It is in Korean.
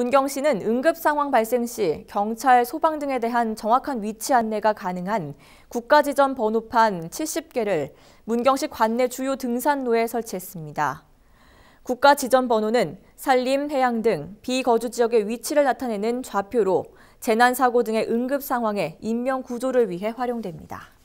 문경 씨는 응급 상황 발생 시 경찰, 소방 등에 대한 정확한 위치 안내가 가능한 국가지점 번호판 70개를 문경시 관내 주요 등산로에 설치했습니다. 국가지점 번호는 산림, 해양 등 비거주 지역의 위치를 나타내는 좌표로 재난사고 등의 응급 상황의 인명구조를 위해 활용됩니다.